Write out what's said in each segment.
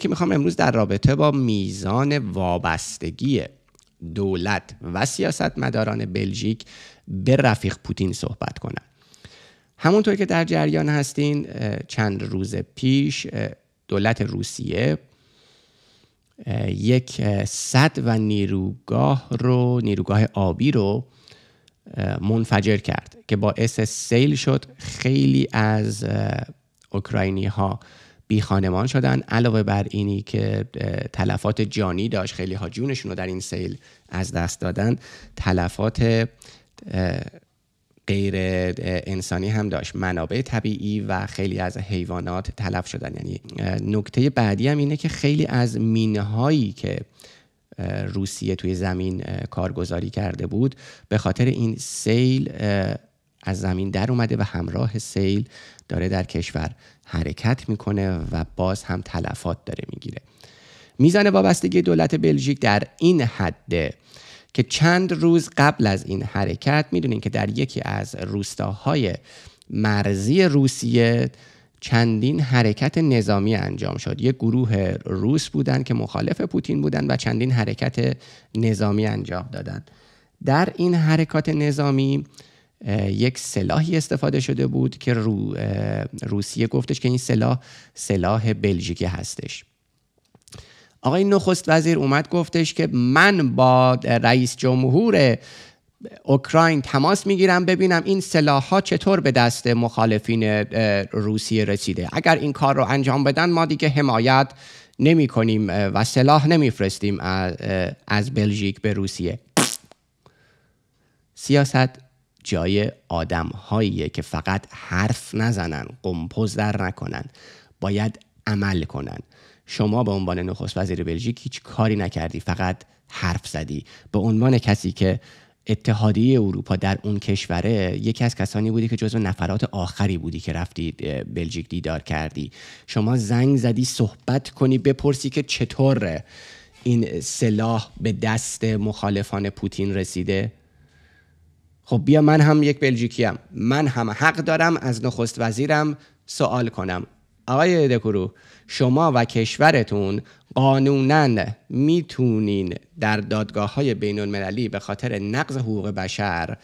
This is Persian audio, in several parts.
که میخوام امروز در رابطه با میزان وابستگی دولت و سیاستمداران بلژیک به رفیق پوتین صحبت کنم همونطور که در جریان هستین چند روز پیش دولت روسیه یک صد و نیروگاه رو نیروگاه آبی رو منفجر کرد که باعث سیل شد خیلی از اوکراینی ها بی خانمان شدن علاوه بر اینی که تلفات جانی داشت خیلی ها جونشون رو در این سیل از دست دادن تلفات غیر انسانی هم داشت منابع طبیعی و خیلی از حیوانات تلف شدن یعنی نکته بعدی هم اینه که خیلی از مینه هایی که روسیه توی زمین کارگزاری کرده بود به خاطر این سیل از زمین در اومده و همراه سیل داره در کشور حرکت میکنه و باز هم تلفات داره میگیره میزان وابستگی دولت بلژیک در این حده که چند روز قبل از این حرکت میدونین که در یکی از روستاهای مرزی روسیه چندین حرکت نظامی انجام شد یک گروه روس بودند که مخالف پوتین بودند و چندین حرکت نظامی انجام دادند در این حرکات نظامی یک سلاحی استفاده شده بود که روسیه گفتش که این سلاح سلاح بلژیکی هستش آقای نخست وزیر اومد گفتش که من با رئیس جمهور اوکراین تماس میگیرم ببینم این سلاح ها چطور به دست مخالفین روسیه رسیده اگر این کار رو انجام بدن ما دیگه حمایت نمی کنیم و سلاح نمیفرستیم از بلژیک به روسیه سیاست جای آدم هاییه که فقط حرف نزنن قمپوز در نکنن باید عمل کنن شما به عنوان نخست وزیر بلژیک هیچ کاری نکردی فقط حرف زدی به عنوان کسی که اتحادیه اروپا در اون کشوره یکی از کسانی بودی که جزو نفرات آخری بودی که رفتی بلژیک دیدار کردی شما زنگ زدی صحبت کنی بپرسی که چطور این سلاح به دست مخالفان پوتین رسیده خب بیا من هم یک بلژیکیم من هم حق دارم از نخست وزیرم سوال کنم آقای دکورو شما و کشورتون قانونا میتونین در دادگاه های بین المللی به خاطر نقض حقوق بشر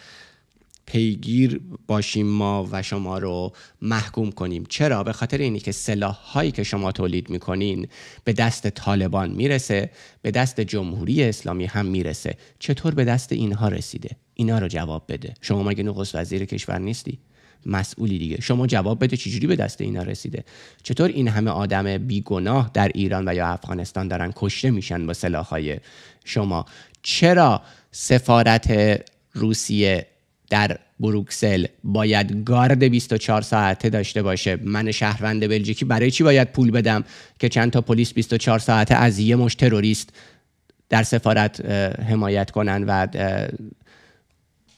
پیگیر باشیم ما و شما رو محکوم کنیم چرا به خاطر اینی که سلاح هایی که شما تولید میکنین به دست طالبان میرسه به دست جمهوری اسلامی هم میرسه چطور به دست اینها رسیده اینا رو جواب بده شما مگه نخست وزیر کشور نیستی مسئولی دیگه شما جواب بده چجوری به دست اینا رسیده چطور این همه آدم بیگناه در ایران و یا افغانستان دارن کشته میشن با سلاحهای شما چرا سفارت روسیه در بروکسل باید گارد 24 ساعته داشته باشه من شهروند بلژیکی برای چی باید پول بدم که چند تا پلیس 24 ساعته از یه مش تروریست در سفارت حمایت کنن و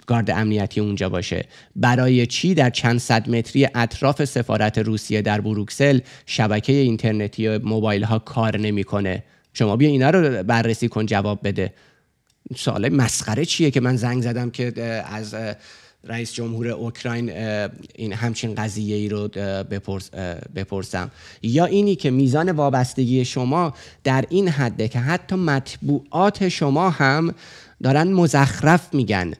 گارد امنیتی اونجا باشه برای چی در چند صد متری اطراف سفارت روسیه در بروکسل شبکه اینترنتی و موبایل ها کار نمیکنه شما بیا اینا رو بررسی کن جواب بده سوال مسخره چیه که من زنگ زدم که از رئیس جمهور اوکراین این همچین قضیه ای رو بپرسم یا اینی که میزان وابستگی شما در این حده که حتی مطبوعات شما هم دارن مزخرف میگن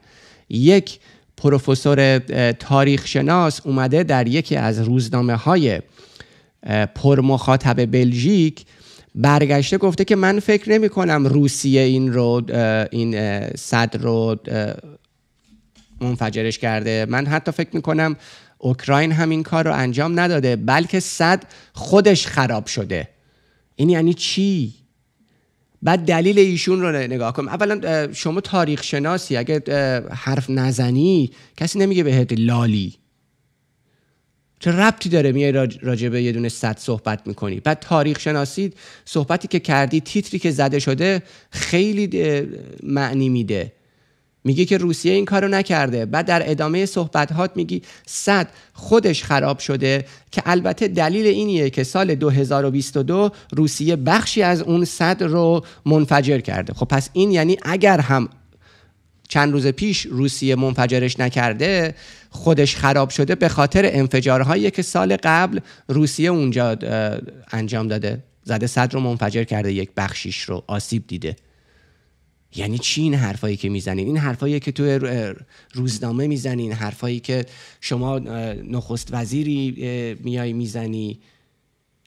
یک پروفسور تاریخ شناس اومده در یکی از روزنامه های پرمخاطب بلژیک برگشته گفته که من فکر نمی کنم روسیه این رو این صد رو منفجرش کرده من حتی فکر می کنم اوکراین هم این کار رو انجام نداده بلکه صد خودش خراب شده این یعنی چی بعد دلیل ایشون رو نگاه کنم اولا شما تاریخ شناسی اگه حرف نزنی کسی نمیگه بهت لالی چه ربطی داره میای راجبه یه دونه صد صحبت میکنی بعد تاریخ شناسید صحبتی که کردی تیتری که زده شده خیلی معنی میده میگه که روسیه این کارو نکرده بعد در ادامه صحبت هات میگی صد خودش خراب شده که البته دلیل اینیه که سال 2022 روسیه بخشی از اون صد رو منفجر کرده خب پس این یعنی اگر هم چند روز پیش روسیه منفجرش نکرده خودش خراب شده به خاطر انفجارهایی که سال قبل روسیه اونجا انجام داده زده صد رو منفجر کرده یک بخشیش رو آسیب دیده یعنی چی این حرفایی که میزنین این حرفایی که تو روزنامه میزنین حرفایی که شما نخست وزیری میای میزنی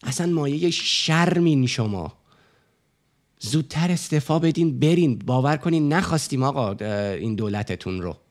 اصلا مایه شرمین شما زودتر استفا بدین برین باور کنین نخواستیم آقا این دولتتون رو